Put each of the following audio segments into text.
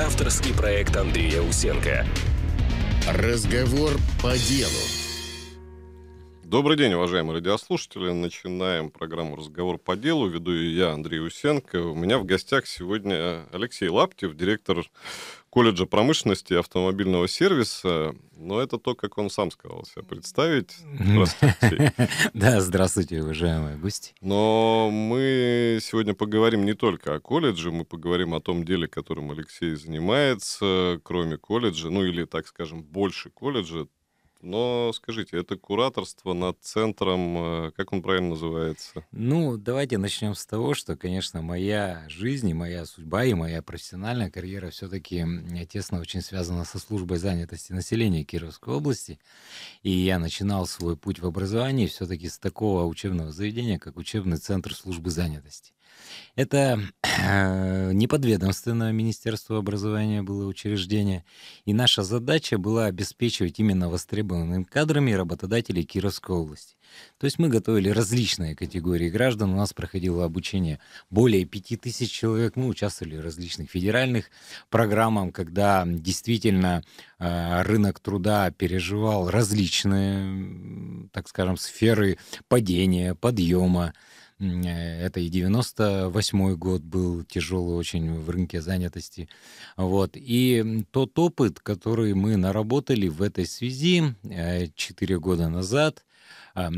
Авторский проект Андрея Усенко. Разговор по делу. Добрый день, уважаемые радиослушатели. Начинаем программу «Разговор по делу». Веду ее я, Андрей Усенко. У меня в гостях сегодня Алексей Лаптев, директор колледжа промышленности и автомобильного сервиса, но это то, как он сам сказал себя представить. Здравствуйте. Да, здравствуйте, уважаемые гости. Но мы сегодня поговорим не только о колледже, мы поговорим о том деле, которым Алексей занимается, кроме колледжа, ну или, так скажем, больше колледжа, но скажите, это кураторство над центром, э, как он правильно называется? Ну, давайте начнем с того, что, конечно, моя жизнь и моя судьба и моя профессиональная карьера все-таки э, тесно очень связана со службой занятости населения Кировской области. И я начинал свой путь в образовании все-таки с такого учебного заведения, как учебный центр службы занятости. Это э, неподведомственное Министерство образования было учреждение, и наша задача была обеспечивать именно востребованными кадрами работодателей Кировской области. То есть мы готовили различные категории граждан, у нас проходило обучение более 5000 человек, мы участвовали в различных федеральных программах, когда действительно э, рынок труда переживал различные, так скажем, сферы падения, подъема. Э, это и 98 год был тяжелый очень в рынке занятости. Вот. И тот опыт, который мы наработали в этой связи 4 э, года назад, а,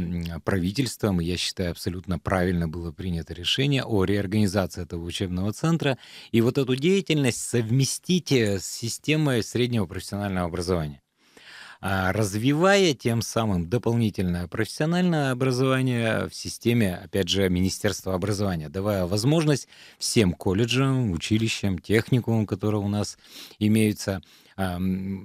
правительством, я считаю, абсолютно правильно было принято решение о реорганизации этого учебного центра и вот эту деятельность совместить с системой среднего профессионального образования. А, развивая тем самым дополнительное профессиональное образование в системе, опять же, Министерства образования, давая возможность всем колледжам, училищам, техникумам, которые у нас имеются, а,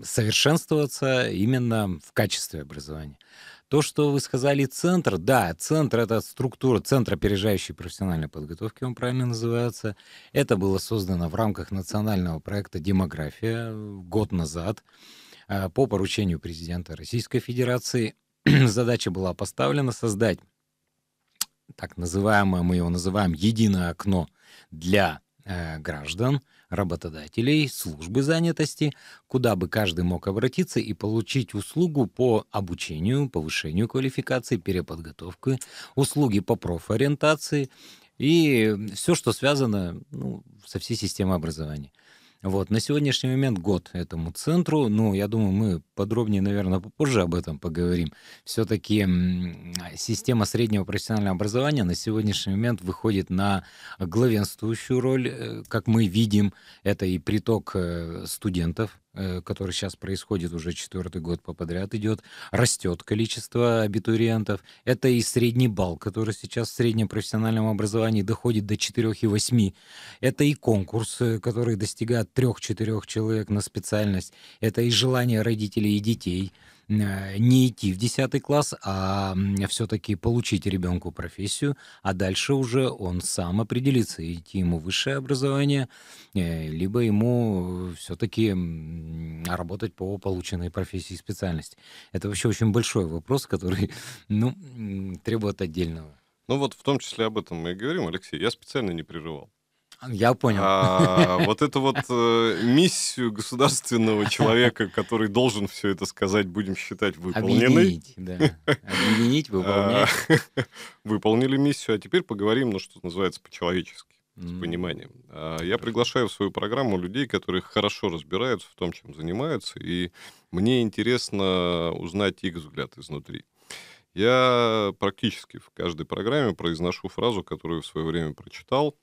совершенствоваться именно в качестве образования. То, что вы сказали, центр, да, центр — это структура, центр опережающей профессиональной подготовки, он правильно называется. Это было создано в рамках национального проекта «Демография» год назад. А, по поручению президента Российской Федерации задача была поставлена создать так называемое, мы его называем, единое окно для э, граждан, работодателей, службы занятости, куда бы каждый мог обратиться и получить услугу по обучению, повышению квалификации, переподготовке, услуги по профориентации и все, что связано ну, со всей системой образования. Вот, на сегодняшний момент год этому центру, ну, я думаю, мы подробнее, наверное, позже об этом поговорим. Все-таки система среднего профессионального образования на сегодняшний момент выходит на главенствующую роль, э, как мы видим, это и приток э, студентов, Э, который сейчас происходит уже четвертый год по подряд идет, растет количество абитуриентов. Это и средний балл, который сейчас в среднем профессиональном образовании доходит до 4,8. Это и конкурсы, которые достигают 3-4 человек на специальность. Это и желание родителей и детей. Э, не идти в 10 класс, а все-таки получить ребенку профессию, а дальше уже он сам определится, идти ему высшее образование, э, либо ему все-таки работать по полученной профессии и специальности. Это вообще очень большой вопрос, который ну, требует отдельного. Ну вот в том числе об этом мы и говорим, Алексей. Я специально не прерывал. Я понял. А, вот эту вот э, миссию государственного человека, который должен все это сказать, будем считать выполненной. Объединить, да. Объединить, выполнять. Выполнили миссию, а теперь поговорим, ну, что называется, по-человечески, с пониманием. А, я приглашаю в свою программу людей, которые хорошо разбираются в том, чем занимаются, и мне интересно узнать их взгляд изнутри. Я практически в каждой программе произношу фразу, которую в свое время прочитал,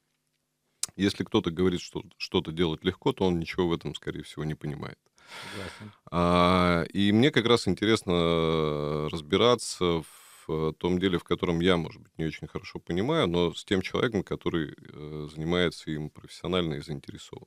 если кто-то говорит, что что-то делать легко, то он ничего в этом, скорее всего, не понимает. А, и мне как раз интересно э, разбираться в э, том деле, в котором я, может быть, не очень хорошо понимаю, но с тем человеком, который э, занимается им профессионально и заинтересован.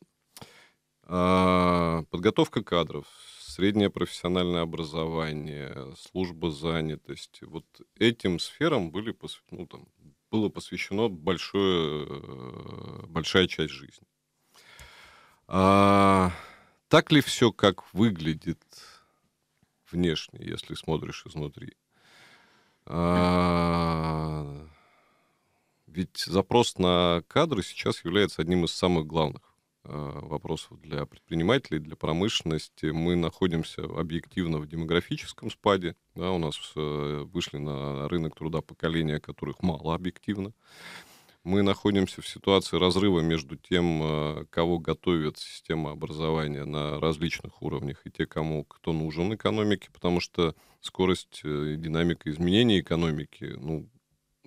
А, подготовка кадров, среднее профессиональное образование, служба занятости. Вот этим сферам были посвящены ну, там, было посвящено большое, э, большая часть жизни. А, так ли все, как выглядит внешне, если смотришь изнутри? А, ведь запрос на кадры сейчас является одним из самых главных. Э, вопросов для предпринимателей, для промышленности. Мы находимся объективно в демографическом спаде. Да, у нас э, вышли на рынок труда поколения, которых мало объективно. Мы находимся в ситуации разрыва между тем, э, кого готовит система образования на различных уровнях, и те, кому кто нужен экономике, потому что скорость и динамика изменений экономики ну,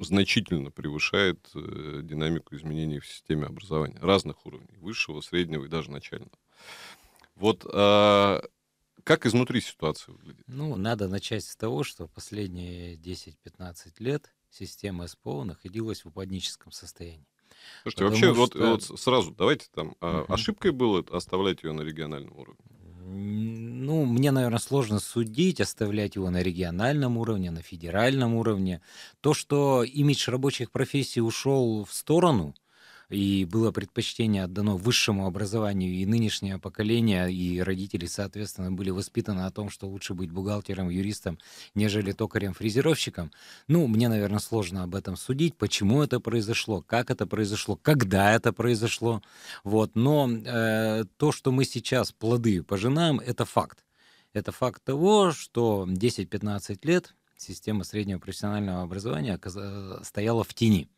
значительно превышает э, динамику изменений в системе образования разных уровней, высшего, среднего и даже начального. Вот э, как изнутри ситуация выглядит? Ну, надо начать с того, что последние 10-15 лет система СПО находилась в упадническом состоянии. Слушайте, Потому вообще, что... вот, вот сразу давайте там, угу. ошибкой было оставлять ее на региональном уровне? Ну, мне, наверное, сложно судить, оставлять его на региональном уровне, на федеральном уровне. То, что имидж рабочих профессий ушел в сторону – и было предпочтение отдано высшему образованию, и нынешнее поколение, и родители, соответственно, были воспитаны о том, что лучше быть бухгалтером, юристом, нежели токарем-фрезеровщиком. Ну, мне, наверное, сложно об этом судить, почему это произошло, как это произошло, когда это произошло. Вот. Но э, то, что мы сейчас плоды пожинаем, это факт. Это факт того, что 10-15 лет система среднего профессионального образования э, стояла в тени.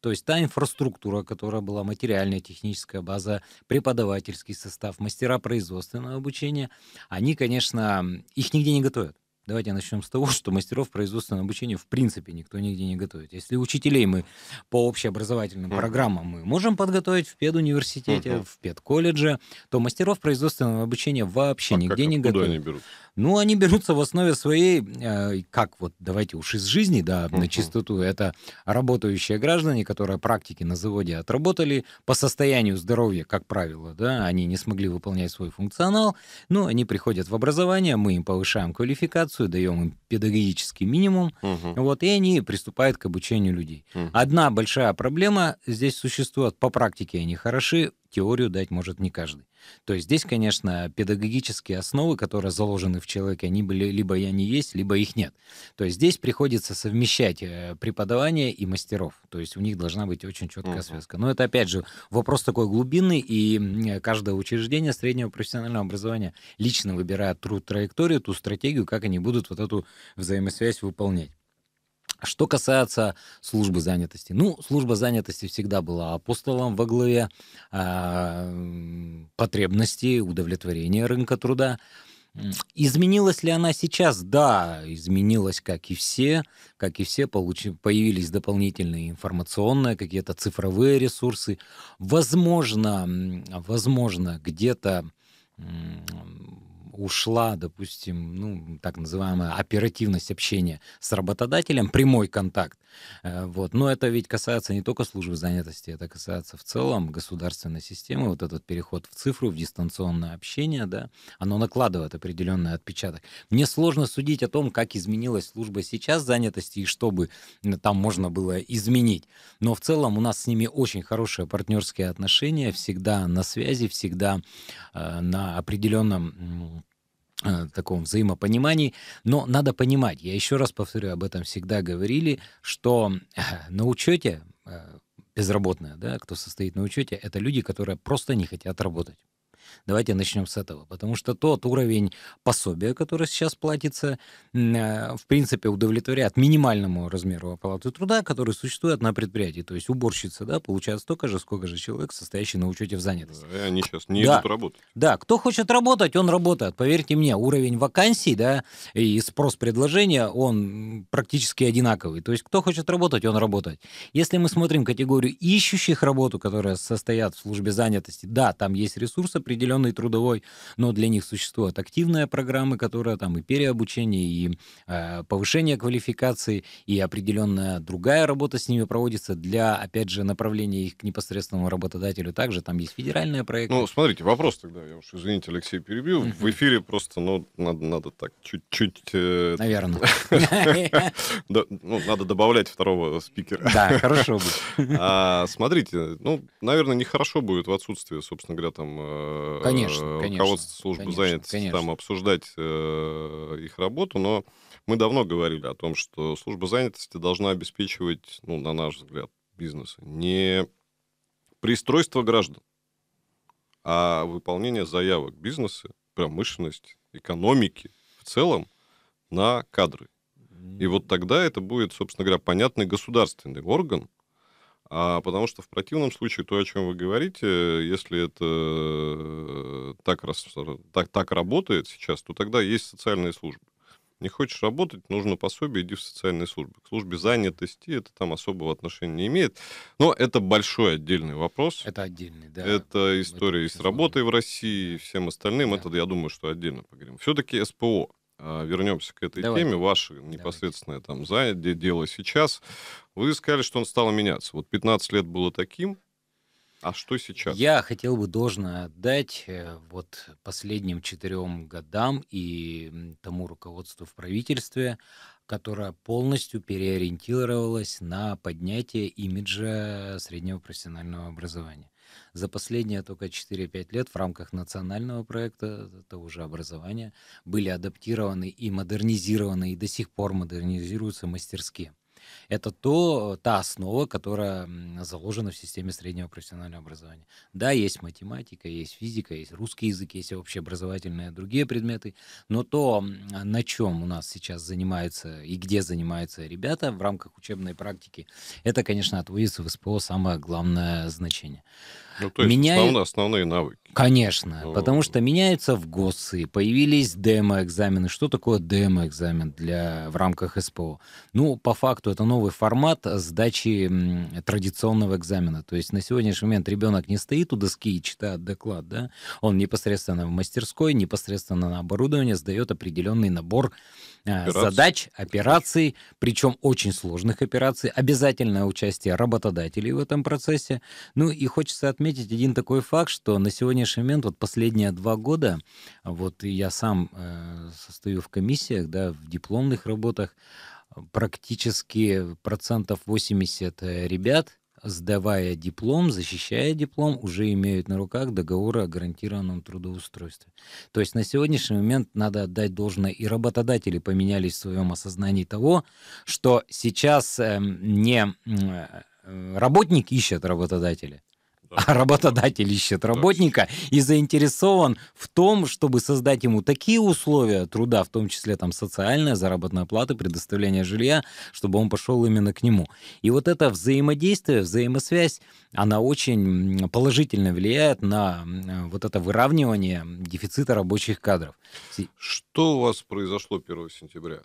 То есть та инфраструктура, которая была материальная, техническая база, преподавательский состав, мастера производственного обучения, они, конечно, их нигде не готовят. Давайте начнем с того, что мастеров производственного обучения в принципе никто нигде не готовит. Если учителей мы по общеобразовательным mm. программам мы можем подготовить в педуниверситете, mm-hmm. в педколледже, то мастеров производственного обучения вообще а нигде как, не готовят. они берут? Ну, они берутся в основе своей, э, как вот, давайте уж из жизни, да, mm-hmm. на чистоту, это работающие граждане, которые практики на заводе отработали по состоянию здоровья, как правило, да, они не смогли выполнять свой функционал, но ну, они приходят в образование, мы им повышаем квалификацию, квалификацию, даем им педагогический минимум, угу. вот, и они приступают к обучению людей. Угу. Одна большая проблема здесь существует, по практике они хороши, теорию дать может не каждый. То есть здесь, конечно, педагогические основы, которые заложены в человеке, они были либо я не есть, либо их нет. То есть здесь приходится совмещать э, преподавание и мастеров. То есть у них должна быть очень четкая uh-huh. связка. Но это, опять же, вопрос такой глубинный, и каждое учреждение среднего профессионального образования лично выбирает ту траекторию, ту стратегию, как они будут вот эту взаимосвязь выполнять. Что касается службы занятости, ну, служба занятости всегда была апостолом во главе э, потребностей, удовлетворения рынка труда. Изменилась ли она сейчас? Да, изменилась, как и все. Как и все, получ... появились дополнительные информационные, какие-то цифровые ресурсы. Возможно, возможно где-то ушла, допустим, ну, так называемая оперативность общения с работодателем, прямой контакт. Э, вот. Но это ведь касается не только службы занятости, это касается в целом государственной системы. Вот этот переход в цифру, в дистанционное общение, да, оно накладывает определенный отпечаток. Мне сложно судить о том, как изменилась служба сейчас занятости и что бы там можно было изменить. Но в целом у нас с ними очень хорошие партнерские отношения, всегда на связи, всегда э, на определенном Э, таком взаимопонимании, но надо понимать, я еще раз повторю, об этом всегда говорили, что э, на учете э, безработные, да, кто состоит на учете, это люди, которые просто не хотят работать. Давайте начнем с этого, потому что тот уровень пособия, который сейчас платится, э, в принципе, удовлетворяет минимальному размеру оплаты труда, который существует на предприятии. То есть уборщица да, получает столько же, сколько же человек, состоящий на учете в занятости. И они сейчас не да. идут работать. Да, кто хочет работать, он работает. Поверьте мне, уровень вакансий да, и спрос предложения, он практически одинаковый. То есть кто хочет работать, он работает. Если мы смотрим категорию ищущих работу, которые состоят в службе занятости, да, там есть ресурсы определенные, определенный трудовой, но для них существуют активные программы, которая там и переобучение, и э, повышение квалификации, и определенная другая работа с ними проводится для, опять же, направления их к непосредственному работодателю. Также там есть федеральные проекты. Ну, смотрите, вопрос тогда, я уж, извините, Алексей, перебью. Uh-huh. В эфире просто, ну, надо, надо так чуть-чуть... Э... Наверное. Ну, надо добавлять второго спикера. Да, хорошо будет. А, смотрите, ну, наверное, нехорошо будет в отсутствии, собственно говоря, там э, конечно, э, конечно, руководство службы конечно, занятости конечно. там обсуждать э, их работу, но мы давно говорили о том, что служба занятости должна обеспечивать, ну, на наш взгляд, бизнеса не пристройство граждан, а выполнение заявок бизнеса, промышленность, экономики в целом на кадры. И вот тогда это будет, собственно говоря, понятный государственный орган, а потому что в противном случае то, о чем вы говорите, если это так, раз, так, так работает сейчас, то тогда есть социальные службы. Не хочешь работать, нужно пособие, иди в социальные службы. К службе занятости это там особого отношения не имеет. Но это большой отдельный вопрос. Это отдельный, да. Это история это и с работой в России, и всем остальным. Да. Это, я думаю, что отдельно поговорим. Все-таки СПО. А, вернемся к этой Давай. теме, ваше непосредственное Давай. там за дело сейчас. Вы сказали, что он стал меняться. Вот 15 лет было таким, а что сейчас? Я хотел бы должное отдать э, вот последним четырем годам и тому руководству в правительстве, которое полностью переориентировалось на поднятие имиджа среднего профессионального образования. За последние только 4-5 лет в рамках национального проекта того же образования были адаптированы и модернизированы, и до сих пор модернизируются мастерские это то, та основа, которая заложена в системе среднего профессионального образования. Да, есть математика, есть физика, есть русский язык, есть общеобразовательные другие предметы, но то, на чем у нас сейчас занимаются и где занимаются ребята в рамках учебной практики, это, конечно, отводится в СПО самое главное значение. Ну, то есть Меняю... основные, основные навыки. Конечно, ну... потому что меняются в ГОСы, появились демо-экзамены. Что такое демо-экзамен для... в рамках СПО? Ну, по факту, это новый формат сдачи традиционного экзамена. То есть на сегодняшний момент ребенок не стоит у доски и читает доклад, да? Он непосредственно в мастерской, непосредственно на оборудование сдает определенный набор а, операций. задач, операций, причем очень сложных операций, обязательное участие работодателей в этом процессе. Ну и хочется отметить, отметить один такой факт, что на сегодняшний момент, вот последние два года, вот я сам э, состою в комиссиях, да, в дипломных работах, практически процентов 80 э, ребят, сдавая диплом, защищая диплом, уже имеют на руках договоры о гарантированном трудоустройстве. То есть на сегодняшний момент надо отдать должное, и работодатели поменялись в своем осознании того, что сейчас эм, не э, э, работник ищет работодателя, а работодатель ищет работника и заинтересован в том, чтобы создать ему такие условия труда, в том числе там социальная, заработная плата, предоставление жилья, чтобы он пошел именно к нему. И вот это взаимодействие, взаимосвязь, она очень положительно влияет на вот это выравнивание дефицита рабочих кадров. Что у вас произошло 1 сентября?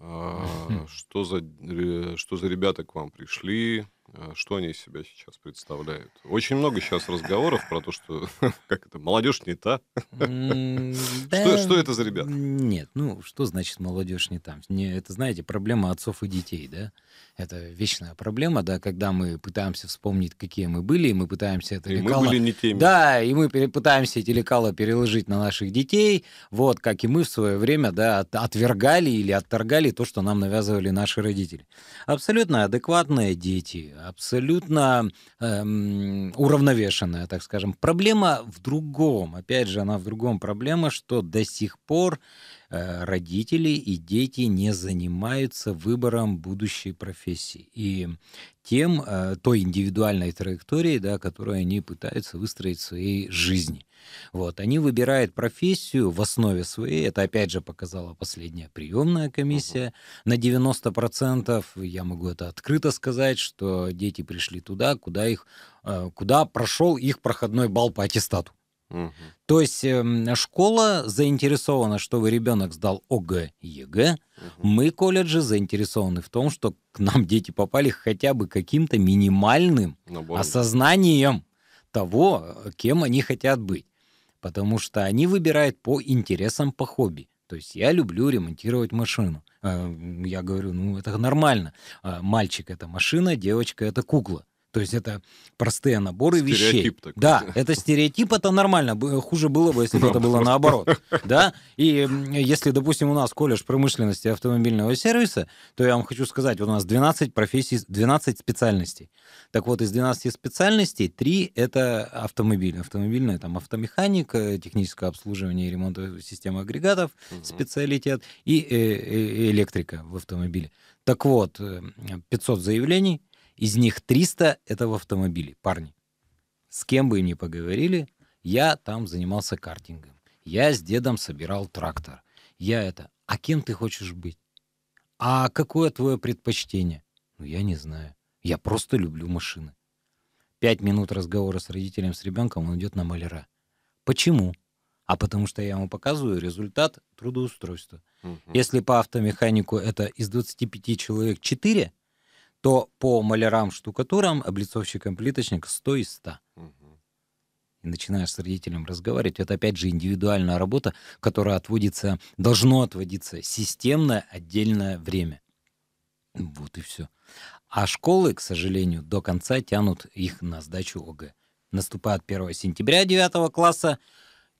А, что за, э, что за ребята к вам пришли? Э, что они из себя сейчас представляют? Очень много сейчас разговоров про то, что как это, молодежь не та. Что, что это за ребята? Нет, ну что значит молодежь не там? Не, это, знаете, проблема отцов и детей, да? Это вечная проблема, да, когда мы пытаемся вспомнить, какие мы были, и мы пытаемся это и лекало... мы были не теми. Да, и мы пытаемся эти лекала переложить на наших детей, вот, как и мы в свое время, да, от, отвергали или отторгали то, что нам навязывали наши родители. Абсолютно адекватные дети, абсолютно эм, уравновешенная, так скажем. Проблема в другом, опять же, она в другом. Проблема, что до сих пор э, родители и дети не занимаются выбором будущей профессии и тем, э, той индивидуальной траектории, да, которую они пытаются выстроить в своей жизни. Вот, они выбирают профессию в основе своей, это опять же показала последняя приемная комиссия, угу. на 90%, я могу это открыто сказать, что дети пришли туда, куда их, э, куда прошел их проходной балл по аттестату. Угу. То есть эм, школа заинтересована, чтобы ребенок сдал ОГЭ, ЕГЭ. Угу. Мы, колледжи, заинтересованы в том, что к нам дети попали хотя бы каким-то минимальным Набором. осознанием того, кем они хотят быть потому что они выбирают по интересам, по хобби. То есть я люблю ремонтировать машину. Э, я говорю, ну это нормально. А, мальчик это машина, девочка это кукла. То есть это простые наборы стереотип вещей. Такой. Да, это стереотип, это нормально. Хуже было бы, если бы это было наоборот. Да? И если, допустим, у нас колледж промышленности и автомобильного сервиса, то я вам хочу сказать, у нас 12 профессий, 12 специальностей. Так вот, из 12 специальностей 3 — это автомобиль. Автомобильная, там, автомеханик, э, техническое обслуживание и ремонт э, систем агрегатов, угу. специалитет и э, электрика в автомобиле. Так вот, 500 заявлений, из них 300 — это в автомобиле, парни. С кем бы ни поговорили, я там занимался картингом. Я с дедом собирал трактор. Я это... А кем ты хочешь быть? А какое твое предпочтение? Ну, я не знаю. Я просто люблю машины. Пять минут разговора с родителем с ребенком он идет на маляра. Почему? а потому что я ему показываю результат трудоустройства. Угу. Если по автомеханику это из 25 человек 4, то по малярам-штукатурам, облицовщикам плиточник 100 из 100. И начинаешь с родителем разговаривать. Это, опять же, индивидуальная работа, которая отводится, должно отводиться системное отдельное время. Вот и все. А школы, к сожалению, до конца тянут их на сдачу ОГЭ. Наступает 1 сентября 9 класса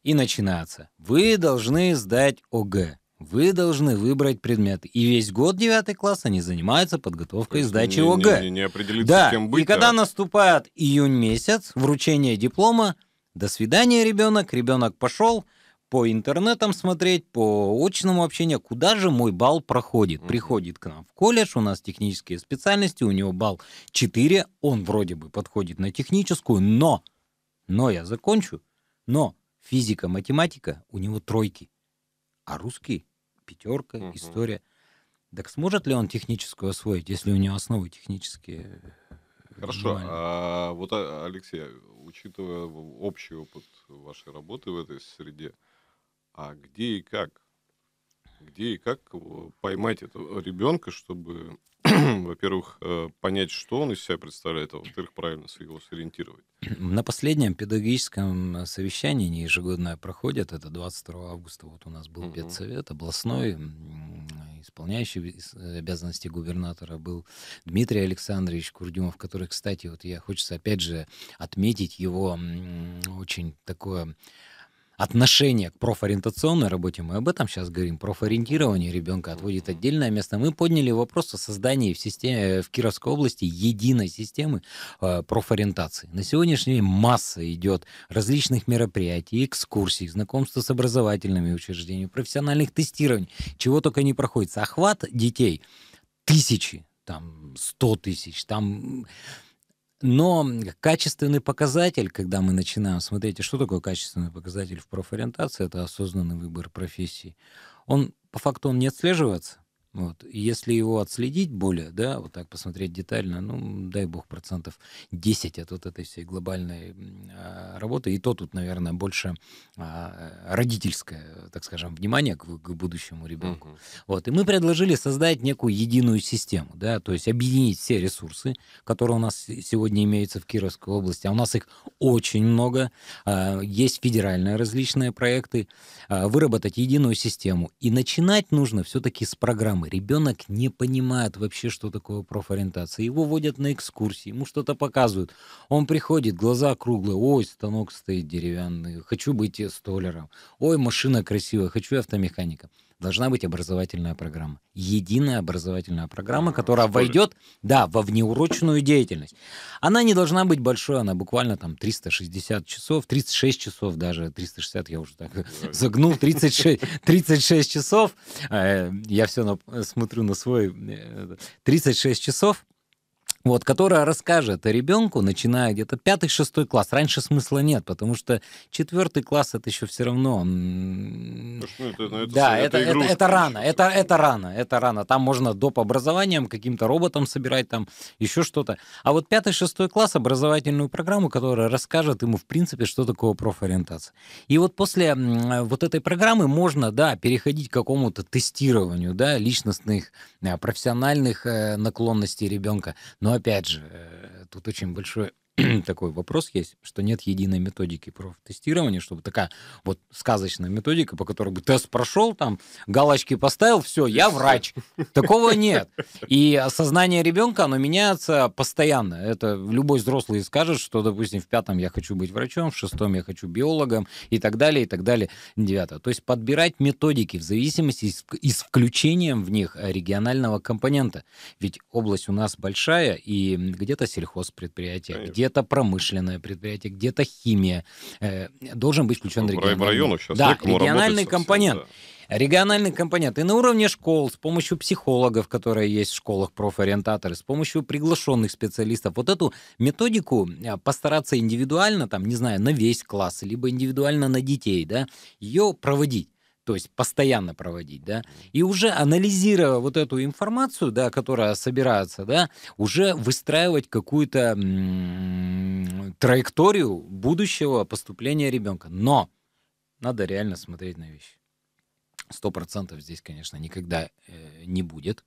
и начинается. Вы должны сдать ОГЭ. Вы должны выбрать предмет. И весь год 9 класс они занимаются подготовкой сдачи ОГ. Не, не, не определиться, да. кем быть. И когда а... наступает июнь месяц, вручение диплома, до свидания, ребенок, ребенок пошел, по интернетам смотреть, по очному общению, куда же мой балл проходит. Приходит к нам в колледж, у нас технические специальности, у него балл 4, он вроде бы подходит на техническую, но, но я закончу, но физика, математика, у него тройки а русский пятерка, угу. история. Так сможет ли он техническую освоить, если у него основы технические? Э, Хорошо. А, вот, а, Алексей, учитывая общий опыт вашей работы в этой среде, а где и как? Где и как э, поймать этого ребенка, чтобы во-первых, э, понять, что он из себя представляет, а во-вторых, правильно его сориентировать. На последнем педагогическом совещании, они ежегодно проходят, это 22 августа, вот у нас был угу. педсовет областной, исполняющий э, обязанности губернатора был Дмитрий Александрович Курдюмов, который, кстати, вот я хочется опять же отметить его очень такое отношение к профориентационной работе, мы об этом сейчас говорим, профориентирование ребенка отводит отдельное место. Мы подняли вопрос о создании в, системе, э, в Кировской области единой системы э, профориентации. На сегодняшний день масса идет различных мероприятий, экскурсий, знакомства с образовательными учреждениями, профессиональных тестирований, чего только не проходится. Охват детей тысячи, там сто тысяч, там но качественный показатель, когда мы начинаем смотрите, что такое качественный показатель в профориентации, это осознанный выбор профессии, он по факту он не отслеживается. Вот. если его отследить более, да, вот так посмотреть детально, ну, дай бог, процентов 10 от вот этой всей глобальной а, работы. И то тут, наверное, больше а, родительское, так скажем, внимание к, к будущему ребенку. Угу. Вот. И мы предложили создать некую единую систему, да, то есть объединить все ресурсы, которые у нас сегодня имеются в Кировской области, а у нас их очень много. А, есть федеральные различные проекты. А, выработать единую систему. И начинать нужно все-таки с программы Ребенок не понимает вообще, что такое профориентация. Его водят на экскурсии, ему что-то показывают. Он приходит, глаза круглые. Ой, станок стоит деревянный, хочу быть э, столером. Ой, машина красивая, хочу автомеханика должна быть образовательная программа. Единая образовательная программа, которая войдет, да, во внеурочную деятельность. Она не должна быть большой, она буквально там 360 часов, 36 часов даже, 360 я уже так загнул, 36, 36 часов. Э, я все смотрю на свой... 36 э, часов вот, которая расскажет ребенку, начиная где-то пятый-шестой класс. Раньше смысла нет, потому что четвертый класс это еще все равно. Ну, ну, это, это, да, это, это, это, это рано, это, это рано, это рано. Там можно доп. образованием каким-то роботом собирать, там еще что-то. А вот пятый-шестой класс образовательную программу, которая расскажет ему в принципе, что такое профориентация. И вот после вот этой программы можно, да, переходить к какому-то тестированию, да, личностных, э, профессиональных э, наклонностей ребенка. Но но опять же, э, тут очень большой такой вопрос есть, что нет единой методики профтестирования, чтобы такая вот сказочная методика, по которой бы тест прошел, там галочки поставил, все, я врач. Такого нет. И сознание ребенка, оно меняется постоянно. Это любой взрослый скажет, что, допустим, в пятом я хочу быть врачом, в шестом я хочу биологом и так далее, и так далее. Девятое. То есть подбирать методики в зависимости и с включением в них регионального компонента. Ведь область у нас большая, и где-то сельхозпредприятие, где где-то промышленное предприятие, где-то химия. Э, должен быть включен ну, региональный. Району сейчас да, региональный компонент. Совсем, да региональный компонент. И на уровне школ, с помощью психологов, которые есть в школах, профориентаторы, с помощью приглашенных специалистов, вот эту методику э, постараться индивидуально, там, не знаю, на весь класс, либо индивидуально на детей, да, ее проводить то есть постоянно проводить, да, и уже анализируя вот эту информацию, да, которая собирается, да, уже выстраивать какую-то траекторию будущего поступления ребенка. Но надо реально смотреть на вещи. Сто процентов здесь, конечно, никогда э, не будет.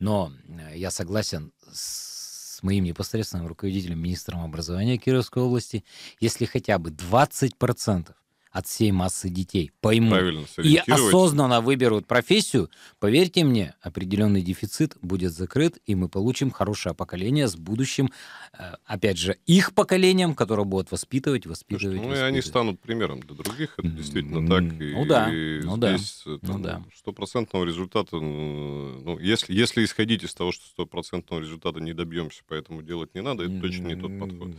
Но э, я согласен с моим непосредственным руководителем, министром образования Кировской области, если хотя бы 20% от всей массы детей поймут Правильно, и осознанно выберут профессию, поверьте мне, определенный дефицит будет закрыт, и мы получим хорошее поколение с будущим, э, опять же, их поколением, которое будет воспитывать, воспитывать. Слушай, ну, воспитывать. и они станут примером для других, это действительно так. Ну да, и ну здесь, да. ну да. Стопроцентного результата, ну, если, если исходить из того, что стопроцентного результата не добьемся, поэтому делать не надо, это точно не тот подход.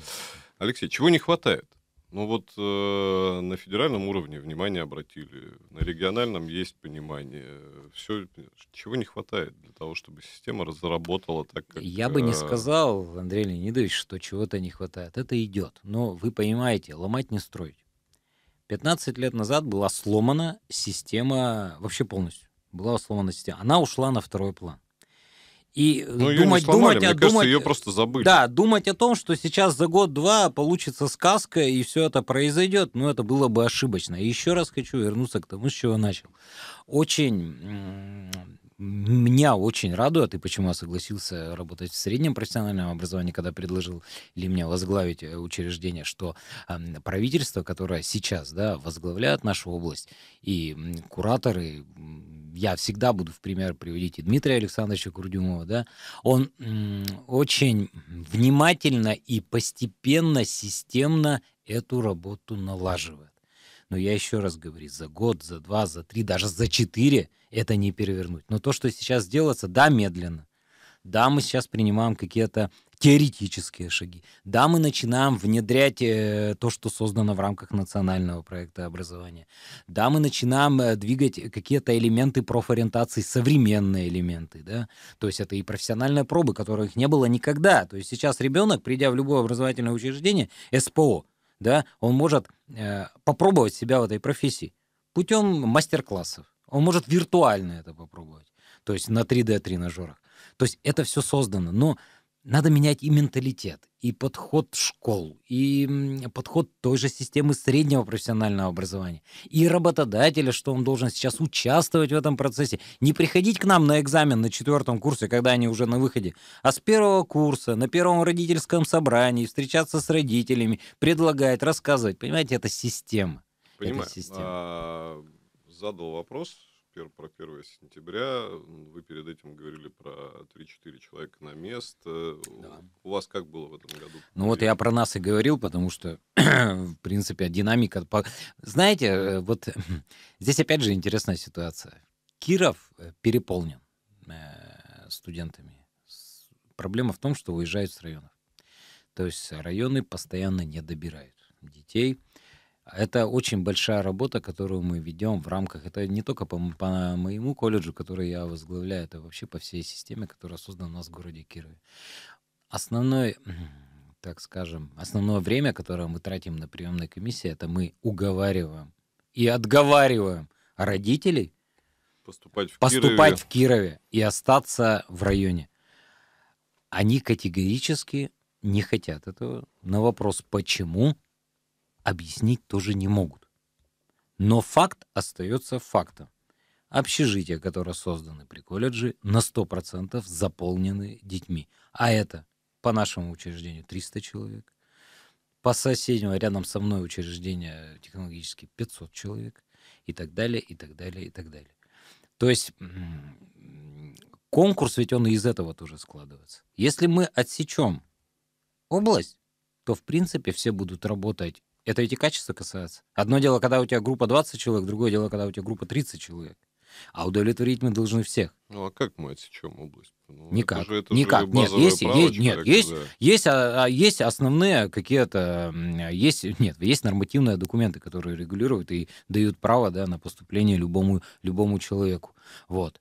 Алексей, чего не хватает? Ну вот э, на федеральном уровне внимание обратили, на региональном есть понимание. Все, чего не хватает для того, чтобы система разработала так, как... Я бы не э, сказал, Андрей Леонидович, что чего-то не хватает. Это идет. Но вы понимаете, ломать не строить. 15 лет назад была сломана система вообще полностью. Была сломана система. Она ушла на второй план. И э, ну, думать, ее думать, Мне думать, кажется, ее просто забыли. Да, думать о том, что сейчас за год-два получится сказка и все это произойдет, ну это было бы ошибочно. И еще раз хочу вернуться к тому, с чего начал. Очень меня очень радует, и почему я согласился работать в среднем профессиональном образовании, когда предложил ли мне возглавить э, учреждение, что правительство, которое сейчас да, возглавляет нашу область, и кураторы, я всегда буду в пример приводить и Дмитрия Александровича Курдюмова, да, он очень внимательно и постепенно, системно эту работу налаживает. Но я еще раз говорю, за год, за два, за три, даже за четыре это не перевернуть. Но то, что сейчас делается, да, медленно. Да, мы сейчас принимаем какие-то теоретические шаги. Да, мы начинаем внедрять э, то, что создано в рамках национального проекта образования. Да, мы начинаем э, двигать какие-то элементы профориентации, современные элементы. Да? То есть это и профессиональные пробы, которых не было никогда. То есть сейчас ребенок, придя в любое образовательное учреждение, СПО, да, он может э, попробовать себя в этой профессии путем мастер-классов. Он может виртуально это попробовать, то есть на 3D-тренажерах. То есть это все создано. Но надо менять и менталитет, и подход школ, и подход той же системы среднего профессионального образования, и работодателя, что он должен сейчас участвовать в этом процессе. Не приходить к нам на экзамен на четвертом курсе, когда они уже на выходе, а с первого курса, на первом родительском собрании, встречаться с родителями, предлагать, рассказывать. Понимаете, это система. Понимаю. Это система. А, задал вопрос пер, про 1 сентября. Вы перед этим говорили про 3-4 человека на место. Да. У вас как было в этом году? Ну вот я про нас и говорил, потому что, в принципе, динамика... Знаете, э, вот здесь опять же интересная ситуация. Киров э, переполнен э, студентами. Проблема в том, что уезжают с районов. То есть районы постоянно не добирают детей. Это очень большая работа, которую мы ведем в рамках. Это не только по, по моему колледжу, который я возглавляю, это вообще по всей системе, которая создана у нас в городе Кирове. Основной, так скажем, основное время, которое мы тратим на приемной комиссии, это мы уговариваем и отговариваем родителей поступать в, поступать Кирове. в Кирове и остаться в районе. Они категорически не хотят этого. На вопрос, почему, объяснить тоже не могут. Но факт остается фактом. Общежития, которые созданы при колледже, на 100% заполнены детьми. А это по нашему учреждению 300 человек, по соседнему рядом со мной учреждение технологически 500 человек и так далее, и так далее, и так далее. То есть конкурс ведь он и из этого тоже складывается. Если мы отсечем область, то в принципе все будут работать это эти качества касается. Одно дело, когда у тебя группа 20 человек, другое дело, когда у тебя группа 30 человек. А удовлетворить мы должны всех. Ну а как мы отсечем область? Типа, ну, никак, это же, это Нет, есть, есть, нет, есть, есть, а, а, есть основные какие-то, есть, нет, есть нормативные документы, которые регулируют и дают право, да, на поступление любому любому человеку. Вот,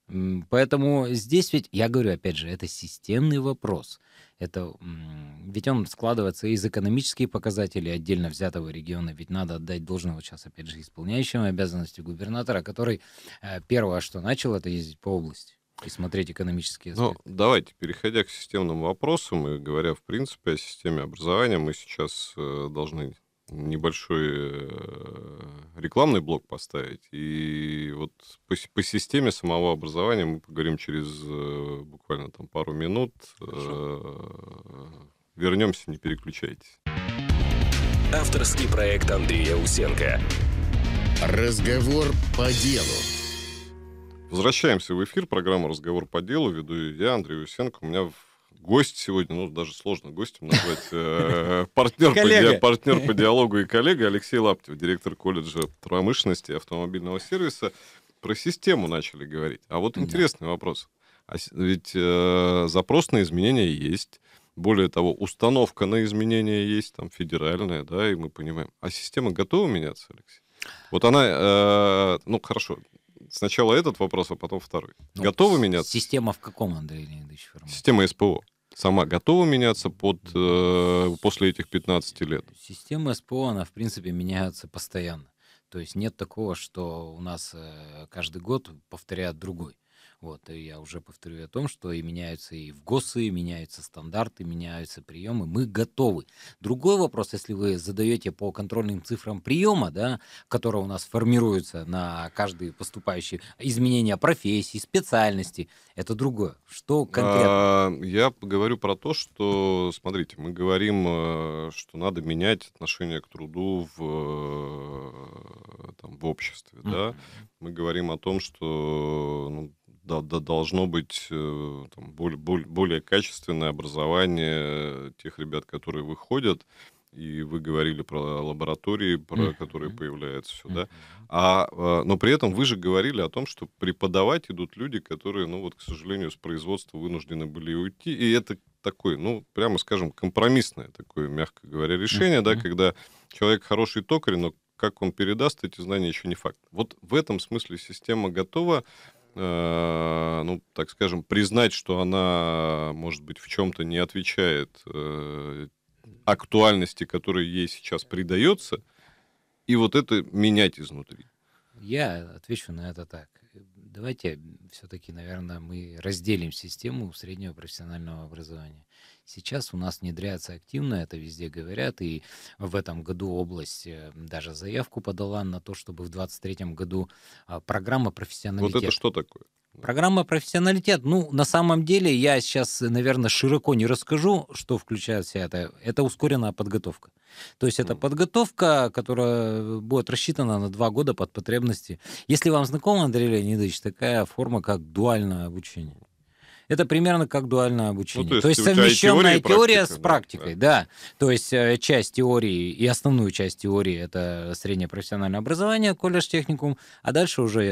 поэтому здесь ведь, я говорю, опять же, это системный вопрос. Это ведь он складывается из экономических показателей отдельно взятого региона. Ведь надо отдать должного сейчас, опять же, исполняющему обязанности губернатора, который э, первое, что начал, это ездить по области и смотреть экономические ну, аспекты. Ну, давайте, переходя к системным вопросам и говоря, в принципе, о системе образования, мы сейчас э, должны небольшой э, рекламный блок поставить. И вот по, по системе самого образования мы поговорим через э, буквально там пару минут. Хорошо. Вернемся, не переключайтесь. Авторский проект Андрея Усенко. Разговор по делу. Возвращаемся в эфир. Программа «Разговор по делу». Веду я, Андрей Усенко. У меня в гость сегодня, ну, даже сложно гостем назвать, э, э, партнер, по, диалогу и коллега Алексей Лаптев, директор колледжа промышленности и автомобильного сервиса. Про систему начали говорить. А вот интересный вопрос. А ведь э, запрос на изменения есть. Более того, установка на изменения есть, там, федеральная, да, и мы понимаем. А система готова меняться, Алексей? Вот она, ну, хорошо, Сначала этот вопрос, а потом второй. Ну, Готовы меняться? Система в каком, Андрей Леонидович? Формате? Система СПО. Сама готова меняться под, э, после этих 15 лет? Система СПО, она, в принципе, меняется постоянно. То есть нет такого, что у нас э, каждый год повторяют другой. Вот, и я уже повторю о том, что и меняются и в ГОСы, и меняются стандарты, меняются приемы. Мы готовы. Другой вопрос, если вы задаете по контрольным цифрам приема, да, которые у нас формируются на каждый поступающий, изменения профессии, специальности, это другое. Что конкретно? А, я говорю про то, что, смотрите, мы говорим, э, что надо менять отношение к труду в, э, там, в обществе, mm-hmm. да. Мы говорим о том, что ну, да, да, должно быть э, там, более, более, более качественное образование тех ребят, которые выходят. И вы говорили про лаборатории, про которые появляются сюда. mm а, а, но при этом вы же говорили о том, что преподавать идут люди, которые, ну вот, к сожалению, с производства вынуждены были уйти. И это такое, ну, прямо скажем, компромиссное такое, мягко говоря, решение, да, когда человек хороший токарь, но как он передаст эти знания, еще не факт. Вот в этом смысле система готова Э, ну, так скажем, признать, что она, может быть, в чем-то не отвечает э, актуальности, которая ей сейчас придается, и вот это менять изнутри? Я отвечу на это так. Давайте все-таки, наверное, мы разделим систему среднего профессионального образования. Сейчас у нас внедряется активно, это везде говорят, и в этом году область э, даже заявку подала на то, чтобы в 2023 году а, программа профессионалитет. Вот это что такое? Программа «Профессионалитет». Ну, на самом деле, я сейчас, э, наверное, широко не расскажу, что включает вся это. Это ускоренная подготовка. То есть это подготовка, которая будет рассчитана на два года под потребности. Если вам знакома, Андрей Леонидович, такая форма, как дуальное обучение это примерно как дуальное обучение. Ну, то есть, то есть совмещенная теория, теория с практикой, да. да. То есть э, часть теории и основную часть теории это среднее профессиональное образование, колледж, техникум, а дальше уже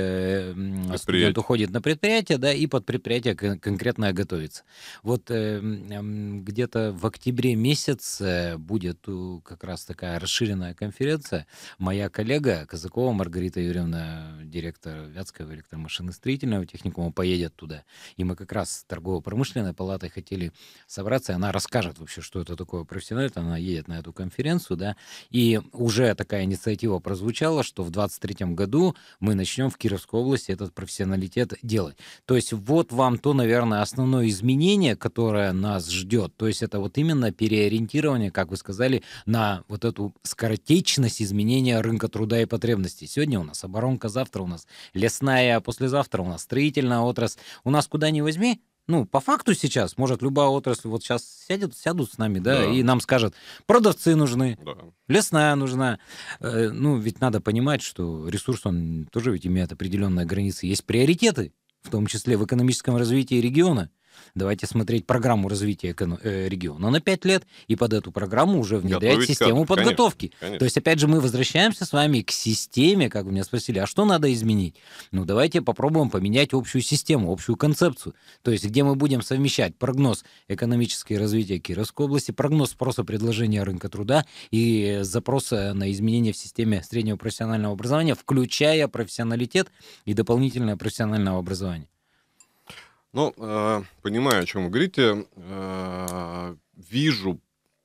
э, студент уходит на предприятие, да, и под предприятие конкретно готовится. Вот э, где-то в октябре месяце будет как раз такая расширенная конференция. Моя коллега Казакова Маргарита Юрьевна, директор Вятского электромашиностроительного техникума, поедет туда. И мы как раз с торгово-промышленной палатой хотели собраться, и она расскажет вообще, что это такое профессионально, она едет на эту конференцию, да, и уже такая инициатива прозвучала, что в 23 году мы начнем в Кировской области этот профессионалитет делать. То есть вот вам то, наверное, основное изменение, которое нас ждет, то есть это вот именно переориентирование, как вы сказали, на вот эту скоротечность изменения рынка труда и потребностей. Сегодня у нас оборонка, завтра у нас лесная, а послезавтра у нас строительная отрасль. У нас куда ни возьми, ну, по факту сейчас, может, любая отрасль вот сейчас сядет, сядут с нами, да, да. и нам скажут, продавцы нужны, да. лесная нужна. Э, ну, ведь надо понимать, что ресурс, он тоже ведь имеет определенные границы. Есть приоритеты, в том числе в экономическом развитии региона. Давайте смотреть программу развития э, региона на 5 лет и под эту программу уже внедрять Готовить систему кадры. подготовки. Конечно, конечно. То есть, опять же, мы возвращаемся с вами к системе, как вы меня спросили, а что надо изменить? Ну, давайте попробуем поменять общую систему, общую концепцию. То есть, где мы будем совмещать прогноз экономического развития Кировской области, прогноз спроса предложения рынка труда и запроса на изменения в системе среднего профессионального образования, включая профессионалитет и дополнительное профессиональное образование. Ну, э, понимаю, о чем вы говорите. Э, вижу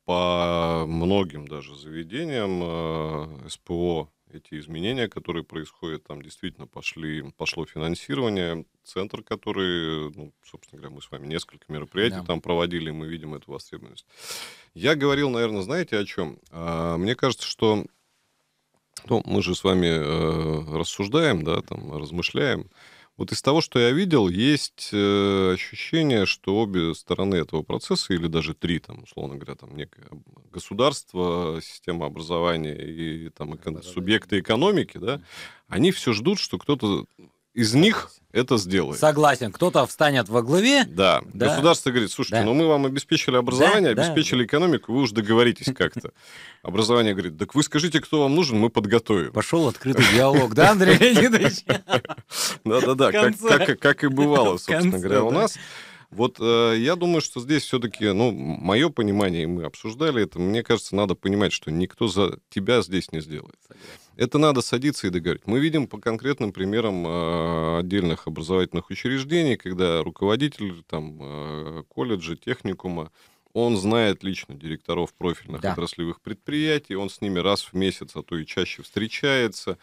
по многим даже заведениям э, СПО эти изменения, которые происходят, там действительно пошли, пошло финансирование, центр, который, ну, собственно говоря, мы с вами несколько мероприятий да. там проводили, и мы видим эту востребованность. Я говорил, наверное, знаете о чем? мне кажется, что ну, мы же с вами рассуждаем, да, там, размышляем. Вот из того, что я видел, есть э, ощущение, что обе стороны этого процесса, или даже три, там, условно говоря, там некое государство, система образования и там эко... субъекты экономики, да, они все ждут, что кто-то из них это сделает. Согласен. Кто-то встанет во главе. Да. да. Государство говорит, слушайте, да. ну мы вам обеспечили образование, да, обеспечили да. экономику, вы уж договоритесь как-то. Образование говорит, так вы скажите, кто вам нужен, мы подготовим. Пошел открытый диалог, да, Андрей Леонидович? Да-да-да, как и бывало, собственно говоря, у нас. Вот э, я думаю, что здесь все-таки, ну, мое понимание, и мы обсуждали это, мне кажется, надо понимать, что никто за тебя здесь не сделает. Согласен. Это надо садиться и договорить. Мы видим по конкретным примерам э, отдельных образовательных учреждений, когда руководитель там, э, колледжа, техникума, он знает лично директоров профильных да. отраслевых предприятий, он с ними раз в месяц, а то и чаще встречается,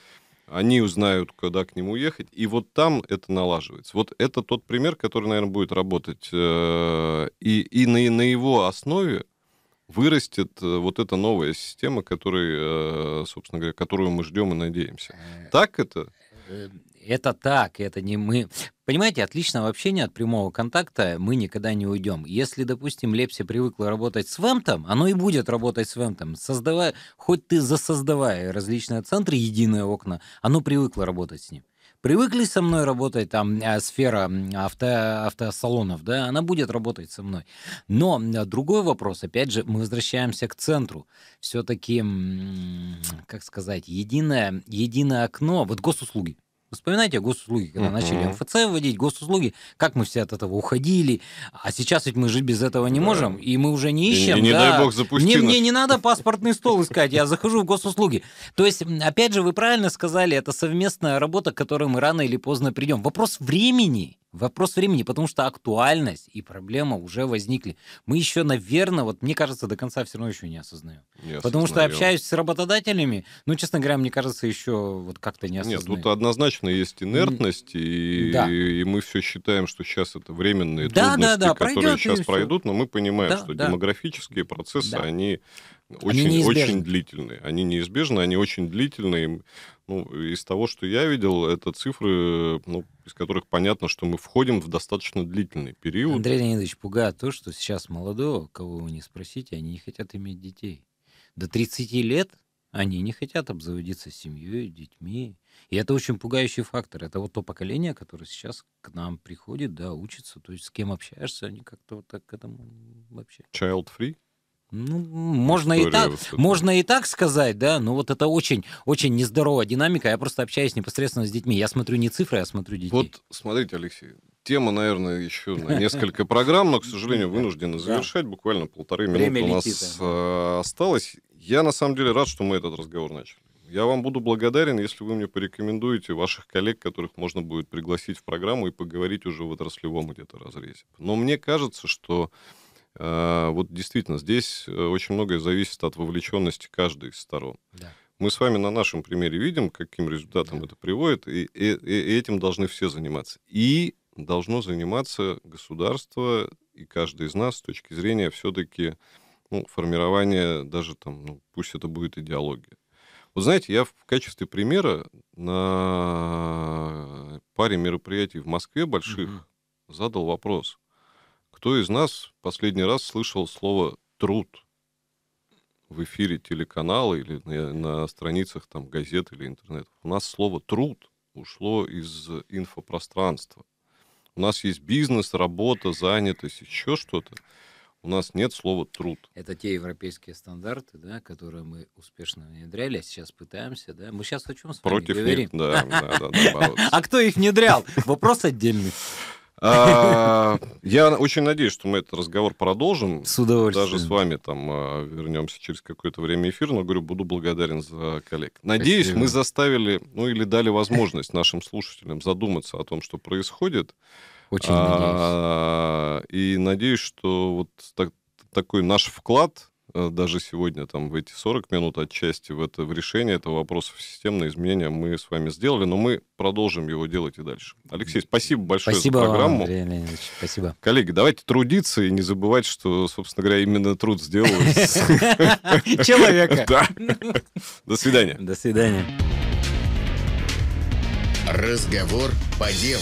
они узнают, когда к нему ехать, и вот там это налаживается. Вот это тот пример, который, наверное, будет работать. Э, и, и на, на его основе вырастет э, вот эта новая система, которой, э, собственно говоря, которую мы ждем и надеемся. Э, так это? Это так, это не мы. Понимаете, от личного общения, от прямого контакта мы никогда не уйдем. Если, допустим, Лепси привыкла работать с вентом, оно и будет работать с вентом, Создавая, хоть ты засоздавая различные центры, единые окна, оно привыкло работать с ним привыкли со мной работать, там, э, сфера авто, автосалонов, да, она будет работать со мной. Но другой вопрос, опять же, мы возвращаемся к центру. Все-таки, как сказать, единое, единое окно, вот госуслуги. Вспоминайте госуслуги, когда uh-huh. начали МФЦ вводить, госуслуги, как мы все от этого уходили, а сейчас ведь мы жить без этого не да. можем, и мы уже не ищем. И, не да. дай бог запусти мне, мне не надо паспортный стол искать, я захожу в госуслуги. То есть, опять же, вы правильно сказали, это совместная работа, к которой мы рано или поздно придем. Вопрос времени. Вопрос времени, потому что актуальность и проблема уже возникли. Мы еще, наверное, вот мне кажется, до конца все равно еще не осознаем. Не потому осознаем. что общаюсь с работодателями, ну, честно говоря, мне кажется, еще вот как-то не осознаем. Нет, тут однозначно есть инертность, и, да. и мы все считаем, что сейчас это временные да, трудности, да, да, которые пройдет, сейчас пройдут, но мы понимаем, да, что да. демографические процессы, да. они очень, они очень длительные. Они неизбежны, они очень длительные. Ну, из того, что я видел, это цифры, ну, из которых понятно, что мы входим в достаточно длительный период. Андрей Леонидович, пугает то, что сейчас молодого, кого вы не спросите, они не хотят иметь детей. До 30 лет они не хотят обзаводиться семьей, детьми. И это очень пугающий фактор. Это вот то поколение, которое сейчас к нам приходит, да, учится. То есть с кем общаешься, они как-то вот так к этому вообще. Child free? Ну, можно и так, можно и так сказать, да, но вот это очень, очень нездоровая динамика. Я просто общаюсь непосредственно с детьми. Я смотрю не цифры, я смотрю детей. Вот смотрите, Алексей, тема, наверное, еще на несколько программ, но, к сожалению, вынуждены завершать. Буквально полторы минуты у нас э, осталось. Я, на самом деле, рад, что мы этот разговор начали. Я вам буду благодарен, если вы мне порекомендуете ваших коллег, которых можно будет пригласить в программу и поговорить уже в отраслевом где-то разрезе. Но мне кажется, что а, вот действительно, здесь э, очень многое зависит от вовлеченности каждой из сторон. Да. Мы с вами на нашем примере видим, каким результатом да. это приводит, и, и, и этим должны все заниматься. И должно заниматься государство и каждый из нас с точки зрения все-таки ну, формирования даже там, ну, пусть это будет идеология. Вот знаете, я в качестве примера на паре мероприятий в Москве больших угу. задал вопрос, кто из нас последний раз слышал слово «труд»? в эфире телеканала или на, на страницах там газет или интернет? У нас слово труд ушло из инфопространства. У нас есть бизнес, работа, занятость, еще что-то. У нас нет слова труд. Это те европейские стандарты, да, которые мы успешно внедряли, а сейчас пытаемся, да. Мы сейчас о чем с вами Против говорим? Них, да, надо А кто их внедрял? Вопрос отдельный. А, я очень надеюсь, что мы этот разговор продолжим. С удовольствием. Даже с вами там а, вернемся через какое-то время эфир, но, говорю, буду благодарен за коллег. Надеюсь, мы заставили, ну или дали возможность нашим слушателям задуматься о том, что происходит. Очень а, надеюсь. И надеюсь, что вот такой наш вклад Э, даже сегодня там в эти 40 минут отчасти в, это, в решение этого вопроса системные изменения мы с вами сделали, но мы продолжим его делать и дальше. Алексей, спасибо большое спасибо за программу. Вам, Андрей Леонидович, спасибо. Коллеги, давайте трудиться и не забывать, что, собственно говоря, именно труд сделал человека. До свидания. До свидания. Разговор по делу.